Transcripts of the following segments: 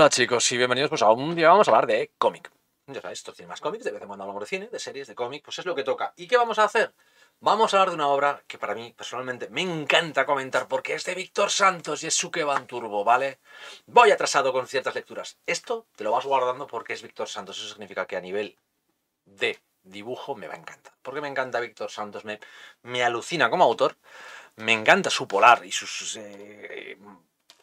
Hola chicos y bienvenidos pues a un día vamos a hablar de cómic. Ya sabéis, esto tiene más cómics, de vez en cuando hablamos de cine, de series, de cómic, pues es lo que toca. ¿Y qué vamos a hacer? Vamos a hablar de una obra que para mí personalmente me encanta comentar porque es de Víctor Santos y es su que turbo, ¿vale? Voy atrasado con ciertas lecturas. Esto te lo vas guardando porque es Víctor Santos, eso significa que a nivel de dibujo me va a encantar. Porque me encanta Víctor Santos, me, me alucina como autor, me encanta su polar y sus... Eh,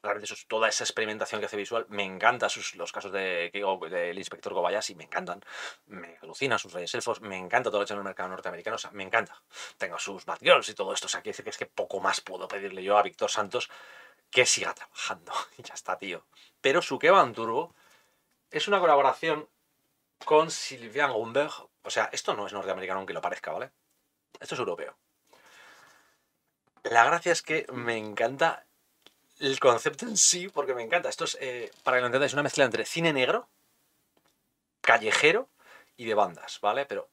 Realmente toda esa experimentación que hace visual. Me encanta sus, los casos de, del inspector y me encantan. Me alucinan sus reyes elfos, me encanta todo lo hecho en el mercado norteamericano, o sea, me encanta. Tengo sus bad girls y todo esto, o sea, que es que poco más puedo pedirle yo a Víctor Santos que siga trabajando. Y ya está, tío. Pero su Kevan Turbo es una colaboración con Silvian Gumberg. O sea, esto no es norteamericano aunque lo parezca, ¿vale? Esto es europeo. La gracia es que me encanta el concepto en sí, porque me encanta. Esto es, eh, para que lo entendáis, una mezcla entre cine negro, callejero y de bandas, ¿vale? Pero,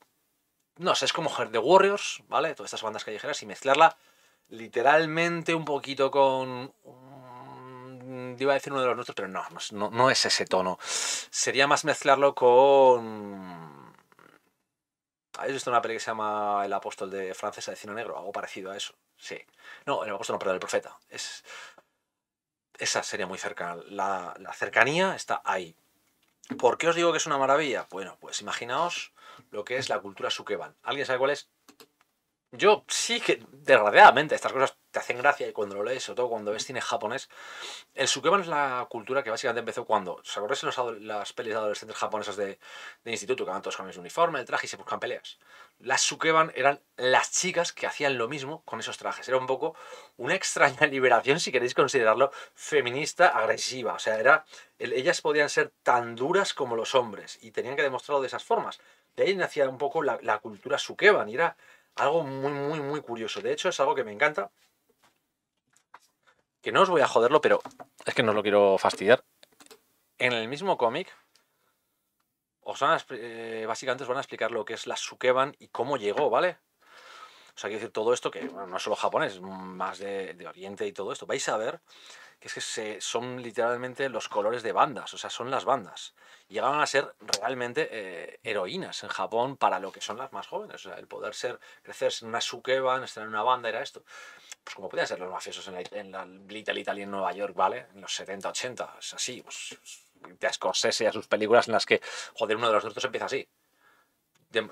no sé, es como The Warriors, ¿vale? Todas estas bandas callejeras y mezclarla literalmente un poquito con... iba a decir uno de los nuestros, pero no, no, es ese tono. Sería más mezclarlo con... ¿Habéis visto una peli que se llama El apóstol de francesa de cine negro? Algo parecido a eso. Sí. No, el apóstol no, perdón, el profeta. Es esa sería muy cercana. La, cercanía está ahí. ¿Por qué os digo que es una maravilla? Bueno, pues imaginaos lo que es la cultura sukeban. ¿Alguien sabe cuál es? Yo sí que, desgraciadamente, estas cosas te hacen gracia y cuando lo lees, sobre todo cuando ves cine japonés, el sukeban es la cultura que básicamente empezó cuando, ¿se acordáis de las pelis de adolescentes japonesas de, instituto que van todos con el uniforme, el traje y se buscan peleas? Las sukeban eran las chicas que hacían lo mismo con esos trajes. Era un poco una extraña liberación, si queréis considerarlo, feminista agresiva. O sea, era, ellas podían ser tan duras como los hombres y tenían que demostrarlo de esas formas. De ahí nacía un poco la, la cultura sukeban y era algo muy, muy, muy curioso. De hecho, es algo que me encanta. Que no os voy a joderlo, pero es que no os lo quiero fastidiar. En el mismo cómic, os eh, básicamente os van a explicar lo que es la Sukeban y cómo llegó, ¿vale? O sea, quiero decir, todo esto que no es solo japonés, más de Oriente y todo esto. Vais a ver es que se, son literalmente los colores de bandas, o sea, son las bandas. Llegaban a ser realmente eh, heroínas en Japón para lo que son las más jóvenes. O sea, el poder ser, crecer en una sukevan estar en una banda, era esto. Pues como podían ser los mafiosos en la, Little Italy en Nueva York, ¿vale? En los 70, 80, así. Pues, a Scorsese, a sus películas en las que, joder, uno de los otros empieza así.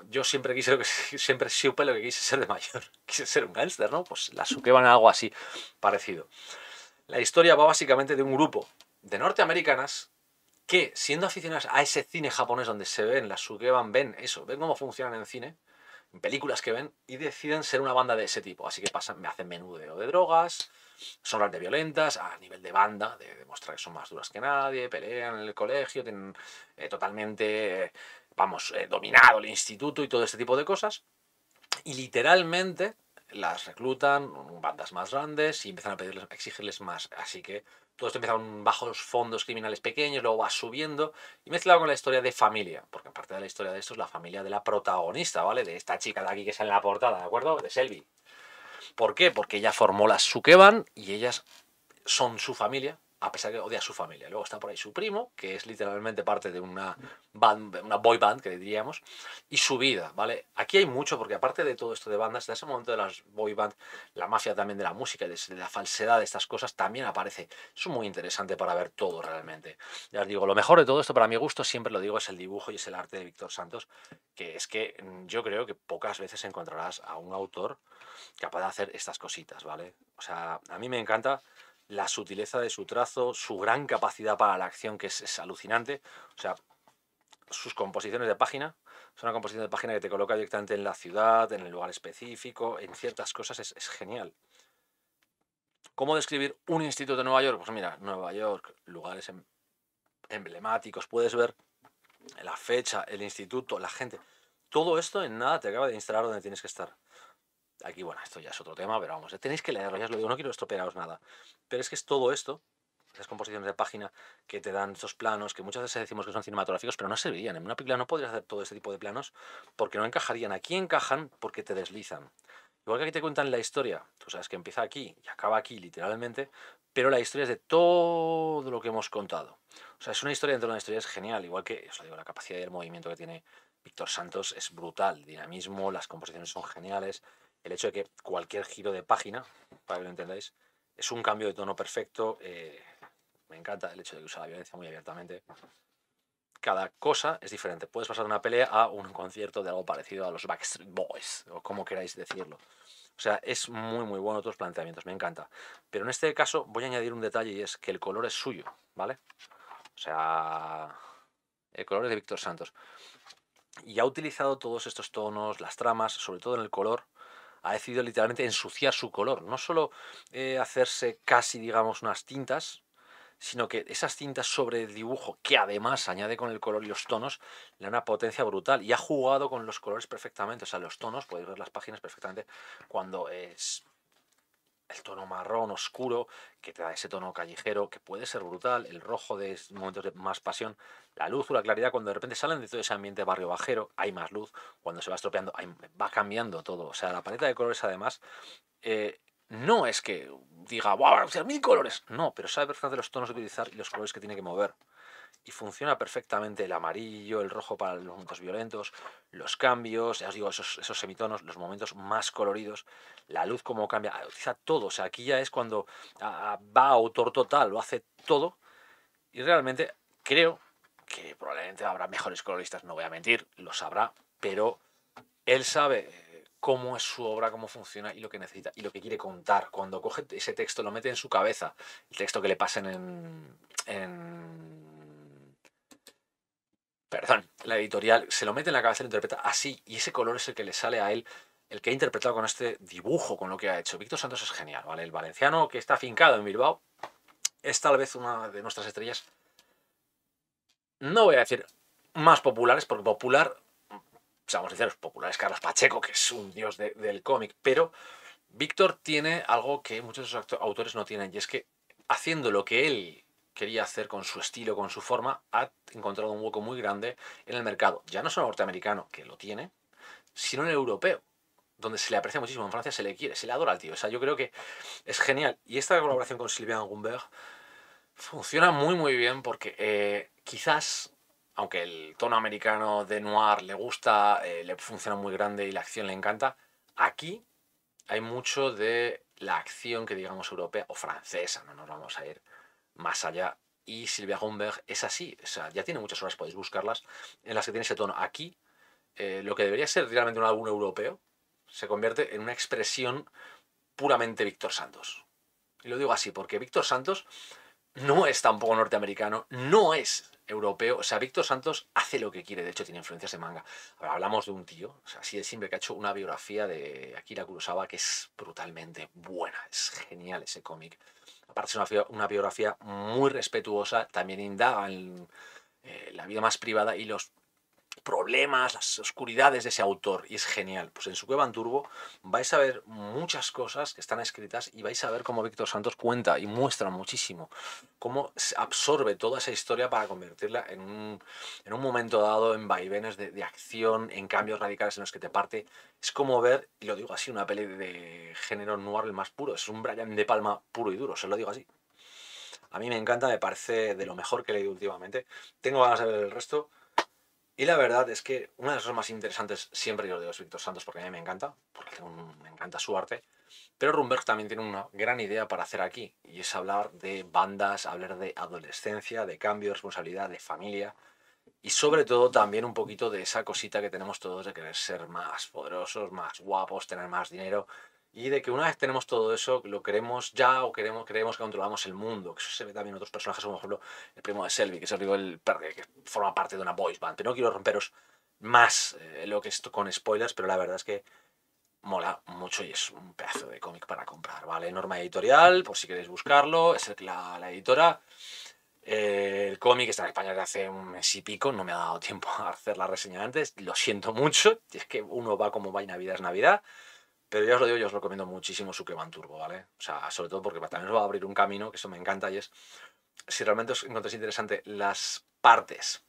Yo siempre quise lo que siempre supe lo que quise ser de mayor. Quise ser un gánster, ¿no? Pues la sukevan algo así parecido. La historia va básicamente de un grupo de norteamericanas que, siendo aficionadas a ese cine japonés donde se ven, las sugeban, ven eso, ven cómo funcionan en cine, en películas que ven, y deciden ser una banda de ese tipo. Así que pasan, me hacen menudeo de drogas, son las de violentas, a nivel de banda, de demostrar que son más duras que nadie, pelean en el colegio, tienen eh, totalmente, vamos, eh, dominado el instituto y todo este tipo de cosas. Y literalmente las reclutan, bandas más grandes, y empiezan a pedirles, a exigirles más. Así que todo esto empieza con bajos fondos criminales pequeños, luego va subiendo, y mezclado con la historia de familia, porque parte de la historia de esto es la familia de la protagonista, ¿vale? De esta chica de aquí que sale en la portada, ¿de acuerdo? De Selby. ¿Por qué? Porque ella formó las Sukeban y ellas son su familia, a pesar de que odia a su familia. Luego está por ahí su primo, que es literalmente parte de una, boy band, que diríamos, y su vida, ¿vale? Aquí hay mucho, porque aparte de todo esto de bandas, de ese momento de las boy band, la mafia también de la música, de la falsedad de estas cosas, también aparece. Es muy interesante para ver todo realmente. Ya os digo, lo mejor de todo esto, para mi gusto, siempre lo digo, es el dibujo y es el arte de Víctor Santos, que es que mm, yo creo que pocas veces encontrarás a un autor capaz de hacer estas cositas, ¿vale? O sea, a mí me encanta la sutileza de su trazo, su gran capacidad para la acción, que es, alucinante. O sea, sus composiciones de página, es una composición de página que te coloca directamente en la ciudad, en el lugar específico, en ciertas cosas, es, genial. ¿Cómo describir un instituto de Nueva York? Pues mira, Nueva York, lugares em, emblemáticos, puedes ver la fecha, el instituto, la gente. Todo esto en nada te acaba de instalar donde tienes que estar aquí, bueno, esto ya es otro tema, pero vamos, tenéis que leerlo, ya os lo digo, no quiero estropearos nada. Pero es que es todo esto, esas composiciones de página que te dan esos planos, que muchas veces decimos que son cinematográficos, pero no servirían. En una película no podrías hacer todo este tipo de planos porque no encajarían. Aquí encajan porque te deslizan. Igual que aquí te cuentan la historia, tú sabes que empieza aquí y acaba aquí literalmente, pero la historia es de todo lo que hemos contado. O sea, es una historia dentro de una historia, es genial, igual que, os lo digo, la capacidad el movimiento que tiene Víctor Santos es brutal, dinamismo, las composiciones son geniales, el hecho de que cualquier giro de página, para que lo entendáis, es un cambio de tono perfecto. Eh, me encanta el hecho de que usa la violencia muy abiertamente. Cada cosa es diferente. Puedes pasar de una pelea a un concierto de algo parecido a los Backstreet Boys, o como queráis decirlo. O sea, es muy, muy bueno tus planteamientos, me encanta. Pero en este caso voy a añadir un detalle y es que el color es suyo, ¿vale? O sea, el color es de Víctor Santos. Y ha utilizado todos estos tonos, las tramas, sobre todo en el color, ha decidido literalmente ensuciar su color. No solo eh, hacerse casi, digamos, unas tintas, sino que esas tintas sobre el dibujo, que además añade con el color y los tonos, le da una potencia brutal. Y ha jugado con los colores perfectamente, o sea, los tonos, podéis ver las páginas perfectamente, cuando es el tono marrón oscuro que te da ese tono callejero que puede ser brutal, el rojo de momentos de más pasión, la luz o la claridad cuando de repente salen de todo ese ambiente barrio bajero, hay más luz, cuando se va estropeando, va cambiando todo, o sea, la paleta de colores además eh, no es que diga, wow, mil colores. No, pero sabe perfectamente los tonos de utilizar y los colores que tiene que mover. Y funciona perfectamente el amarillo, el rojo para los momentos violentos, los cambios, ya os digo, esos, semitonos, los momentos más coloridos, la luz como cambia, ah, utiliza todo. O sea, aquí ya es cuando a, ah, ah, va autor total, lo hace todo. Y realmente creo que probablemente habrá mejores coloristas, no voy a mentir, lo sabrá, pero él sabe cómo es su obra, cómo funciona y lo que necesita y lo que quiere contar. Cuando coge ese texto, lo mete en su cabeza, el texto que le pasen en, en... Perdón, la editorial, se lo mete en la cabeza y lo interpreta así, y ese color es el que le sale a él, el que ha interpretado con este dibujo, con lo que ha hecho. Víctor Santos es genial, ¿vale? El valenciano que está afincado en Bilbao es tal vez una de nuestras estrellas, no voy a decir más populares, porque popular pues, decir, los populares Carlos Pacheco, que es un dios del cómic, pero Víctor tiene algo que muchos autores no tienen, y es que haciendo lo que él quería hacer con su estilo, con su forma, ha encontrado un hueco muy grande en el mercado, ya no solo norteamericano, que lo tiene, sino en el europeo, donde se le aprecia muchísimo, en Francia se le quiere, se le adora al tío, o sea, yo creo que es genial, y esta colaboración con Sylvain Gumberg funciona muy muy bien porque eh, quizás aunque el tono americano de noir le gusta, eh, le funciona muy grande y la acción le encanta, aquí hay mucho de la acción que digamos europea o francesa, no nos vamos a ir más allá. Y Silvia Gomberg es así, o sea, ya tiene muchas horas, podéis buscarlas, en las que tiene ese tono. Aquí, eh, lo que debería ser realmente un álbum europeo, se convierte en una expresión puramente Víctor Santos. Y lo digo así, porque Víctor Santos no es tampoco norteamericano, no es europeo. O sea, Víctor Santos hace lo que quiere, de hecho tiene influencias de manga. Ahora hablamos de un tío, así de simple, que ha hecho una biografía de Akira Kurosawa que es brutalmente buena, es genial ese cómic. Aparte es una, biografía muy respetuosa, también indaga en eh, la vida más privada y los problemas, las oscuridades de ese autor, y es genial. Pues en su cueva en Turbo vais a ver muchas cosas que están escritas y vais a ver cómo Víctor Santos cuenta y muestra muchísimo, cómo absorbe toda esa historia para convertirla en un, en un momento dado en vaivenes de, de, acción, en cambios radicales en los que te parte. Es como ver, y lo digo así, una peli de género noir el más puro, es un Brian de Palma puro y duro, se lo digo así. A mí me encanta, me parece de lo mejor que he leído últimamente. Tengo ganas de ver el resto. Y la verdad es que una de las cosas más interesantes, siempre yo lo digo, es Víctor Santos, porque a mí me encanta, porque me encanta su arte, pero Rumberg también tiene una gran idea para hacer aquí, y es hablar de bandas, hablar de adolescencia, de cambio, de responsabilidad, de familia, y sobre todo también un poquito de esa cosita que tenemos todos de querer ser más poderosos, más guapos, tener más dinero, y de que una vez tenemos todo eso, lo queremos ya o queremos, creemos que controlamos el mundo. Que eso se ve también en otros personajes, como por ejemplo el primo de Selby, que es el perro que forma parte de una voice band. Pero no quiero romperos más eh, lo que es con spoilers, pero la verdad es que mola mucho y es un pedazo de cómic para comprar, ¿vale? Norma editorial, por si queréis buscarlo, es la, la editora. Eh, el cómic está en España desde hace un mes y pico, no me ha dado tiempo a hacer la reseña antes, lo siento mucho, es que uno va como va y Navidad es Navidad. Pero yo os lo digo, yo os recomiendo muchísimo su Turbo, ¿vale? O sea, sobre todo porque también os va a abrir un camino, que eso me encanta, y es, si realmente os encontréis interesante las partes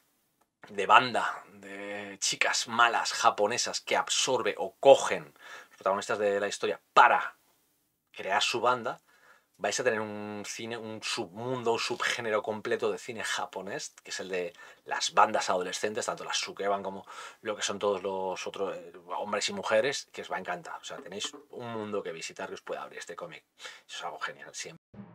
de banda, de chicas malas japonesas que absorbe o cogen los protagonistas de la historia para crear su banda, vais a tener un cine, un submundo, un subgénero completo de cine japonés, que es el de las bandas adolescentes, tanto las Sukeban como lo que son todos los otros eh, hombres y mujeres, que os va a encantar. O sea, tenéis un mundo que visitar que os pueda abrir este cómic. Eso es algo genial siempre.